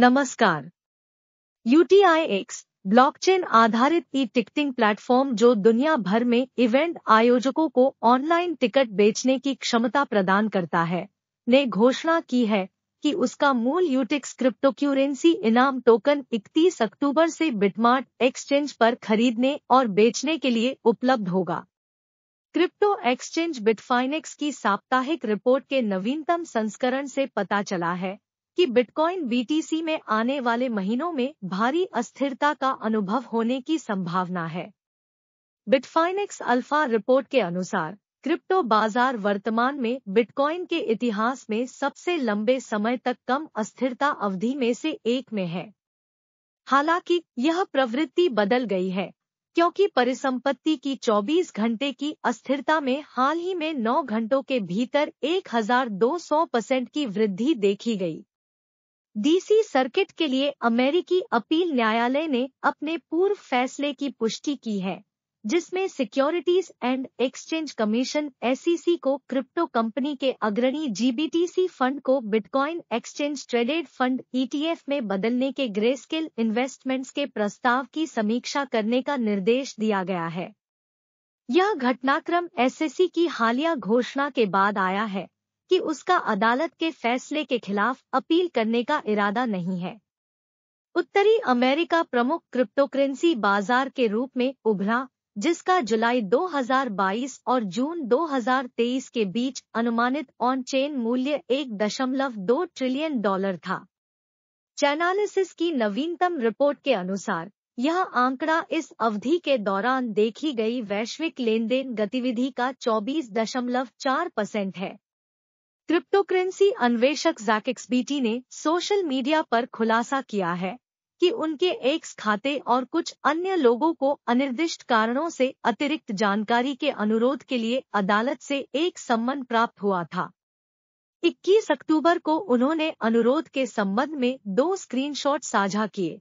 नमस्कार आई x blockchain आधारित e ticketing platform जो दुनिया भर में इवेंट आयोजकों को ऑनलाइन टिकट बेचने की क्षमता प्रदान करता है ने घोषणा की है कि उसका मूल यूटिक्स क्रिप्टोक्यूरेंसी इनाम टोकन 31 अक्टूबर से बिटमार्ट एक्सचेंज पर खरीदने और बेचने के लिए उपलब्ध होगा क्रिप्टो एक्सचेंज बिटफाइनेक्स की साप्ताहिक रिपोर्ट के नवीनतम संस्करण से पता चला है कि बिटकॉइन बीटीसी में आने वाले महीनों में भारी अस्थिरता का अनुभव होने की संभावना है बिटफाइनेक्स अल्फा रिपोर्ट के अनुसार क्रिप्टो बाजार वर्तमान में बिटकॉइन के इतिहास में सबसे लंबे समय तक कम अस्थिरता अवधि में से एक में है हालांकि यह प्रवृत्ति बदल गई है क्योंकि परिसंपत्ति की 24 घंटे की अस्थिरता में हाल ही में 9 घंटों के भीतर 1200 परसेंट की वृद्धि देखी गई डीसी सर्किट के लिए अमेरिकी अपील न्यायालय ने अपने पूर्व फैसले की पुष्टि की है जिसमें securities and exchange commission SEC e को क्रिप्टो कंपनी के अग्रणी जीबीटीसी फंड को bitcoin exchange traded fund ETF e में बदलने के ग्रेस्केल इन्वेस्टमेंट्स के प्रस्ताव की समीक्षा करने का निर्देश दिया गया है यह घटनाक्रम एसएससी e की हालिया घोषणा के बाद आया है कि उसका अदालत के फैसले के खिलाफ अपील करने का इरादा नहीं है उत्तरी अमेरिका प्रमुख क्रिप्टोकरेंसी बाजार के रूप में उभरा जिसका जुलाई 2022 और जून 2023 के बीच अनुमानित ऑन चेन मूल्य एक दशमलव दो ट्रिलियन डॉलर था चैनालिसिस की नवीनतम रिपोर्ट के अनुसार यह आंकड़ा इस अवधि के दौरान देखी गई वैश्विक लेनदेन गतिविधि का 24.4 परसेंट है क्रिप्टोकरेंसी अन्वेषक जैकिक्स बीटी ने सोशल मीडिया पर खुलासा किया है कि उनके एक्स खाते और कुछ अन्य लोगों को अनिर्दिष्ट कारणों से अतिरिक्त जानकारी के अनुरोध के लिए अदालत से एक सम्मन प्राप्त हुआ था 21 अक्टूबर को उन्होंने अनुरोध के संबंध में दो स्क्रीनशॉट साझा किए